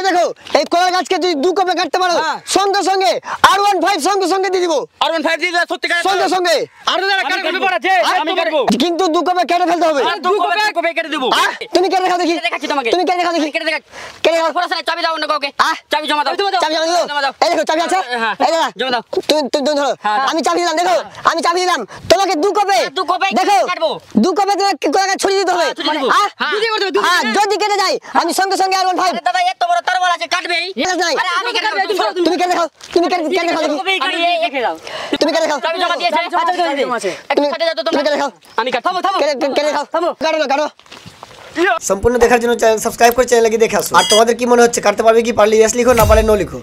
এই দেখো এই গাছকে যদি দু কপে কাটতে পারো হ্যাঁ। সঙ্গে সঙ্গে আর ওয়ান ফাইভ সঙ্গে সঙ্গে দিয়ে আর ওয়ান ফাইভ দিয়ে সত্যি সঙ্গে সঙ্গে কিন্তু দু কপে কেটে ফেলতে হবে তুমি কেটে দেখি তুমি কেটে দেখি কেটে চাবি দাও কাউকে চাবি জমা দাও চাবি জমা দাও এই দেখো চাবি হ্যাঁ, আছে হ্যাঁ, এই জমা দাও তুমি তুমি ধরো আমি চাবি দিলাম দেখো আমি চাবি দিলাম তোমাকে দু কপে দু কপে দেখো দু কপে তোমাকে কলার গাছ ছড়িয়ে দিতে হবে মানে, যদি কেটে যায় আমি সঙ্গে সঙ্গে আর ওয়ান ফাইভ দাদা এত বড় করবালাছে কাটবে এর নাই আরে আমি কেন তুমি কেন খাও তুমি কেন কর তুমি কেন দেখাও তুমি কেন খাও সব জমা দিয়েছো চল চল একটা ফাটা দাও তুমি কেন খাও আমি কাট থামো থামো কেন খাও থামো করো না করো সম্পূর্ণ দেখার জন্য চ্যানেল সাবস্ক্রাইব করে চ্যানেল লেগে দেখাছো আর তোমাদের কি মনে হচ্ছে করতে পারবে কি পারলে লেখো না পারলে নো লেখো